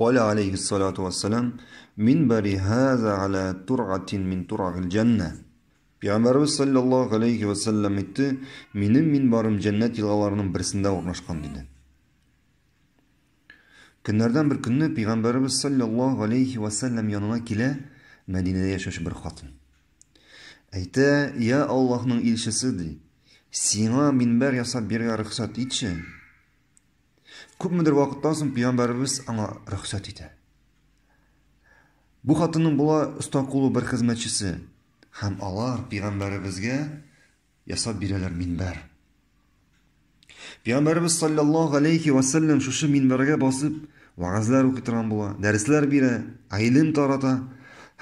قال عليه الصلاة والسلام minbari haza ala tur'atin min tur'il janna Peygamberimiz sallallahu aleyhi ve sellem etti. Menim minbarım cennet yılgalarının birisinde ornaşkan dedi. Günlerden bir günü Peygamberimiz sallallahu aleyhi ve sellem yanına kile Medine'de yaşaşı bir hatun. Eyte ya көп міндір уақыттан соң пайғамбарымыз аңа рұқсат етті бұл қатынның бұла ұстақұлы бір қызметшісі һәм алар пайғамбарымызға ясап бирәләр минбәр пайғамбарымыз саллаллаху алейхи уассалам шушы минбарға басып вағазлар оқи торган бола дәрсләр бирә илм тарата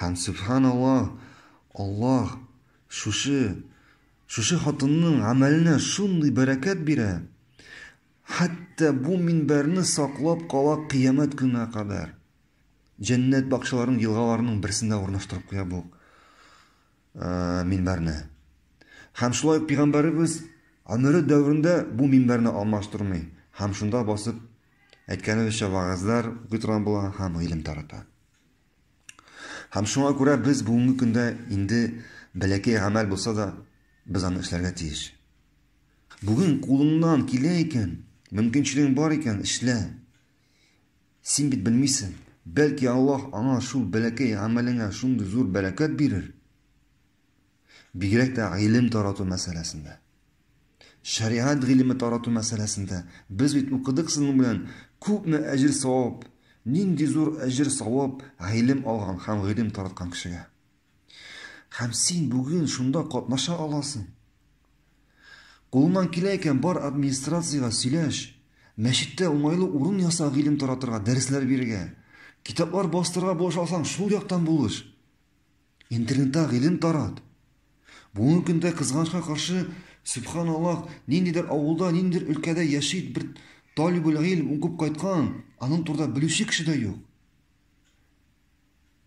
һәм субханаллах аллах шушы шушы хатынның ғәмәленә шундый бәрәкәт бирә хәтта бұл минбәріні сақлап қала қиямет күніне қадар жәннат бақшаларының елғаларының бірісінде орнаштырып қоя бұл ә, минбәріні һәм шулай пайғамбарыбыз өмірі дәуірінде бұл минбәріні алмаштырмай һәм шунда басып әйткәнімізше вағаздар оқи тұрған бола һәм ілім тарата һәм шуңа күрә біз бүгінгі күндә инде бәләкәй ғәмәл болса да біз аны эшләргә Бүгін бүген кулыңнан екен мүмкіншілігің бар екен ішлә сен бит білмейсің бәлки аллах аңа шул бәләкәй әмәліңә шұнды зур бәләкәт бирер бигрәк тә ғилем тарату мәсьәләсендә Шариат ғилеме тарату мәсьәләсендә без бит укыдык сезнең белән күпме әҗер сауап, нинди зур әҗер сауап, ғилем алған һәм ғилем таратқан кешегә һәм син бүген шунда катнаша аласың қолынан келейкен бар администрацияға сөйләш мешітте оңайлы орын яса ғилім таратырға дәріслер берге Китаплар бастырға бош алсаң шул жақтан болыш интернетте ғилім тарат бүгінгі күнде қызғанышқа қаршы субханаллах ниндейдер ауылда ниндейдер өлкәдә яшид бір талибул ғилм оқып қайтқан аның турда білуші кіші де жоқ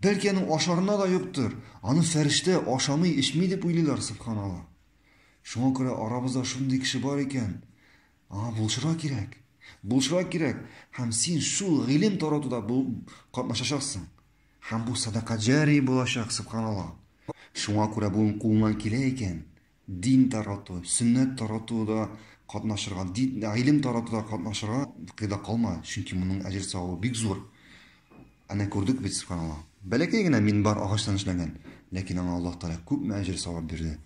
бәлки аның ашарына да юктыр аны фәриштә ашамый ишмей деп уйлыйлар субханалла шуңа күрә арабызда шундай кеше бар екен а бұлшыра керек бұлшыра керек һәм сен шул ғилем таратуда қатнашасың һәм бұл садақа жәри болашақ субханалла шуңа күрә бұл қолыңнан килә екен дин тарату сүннәт таратуда қатнашырға ғилем таратуда қатнашырға қида қалма чөнки мұның әжір сауабы бик зур әне көрдік бит субханалла бәләкәй генә мин бар ағаштан эшләнгән ләкин аңа аллаһ тағала күпме әжір сауап бирде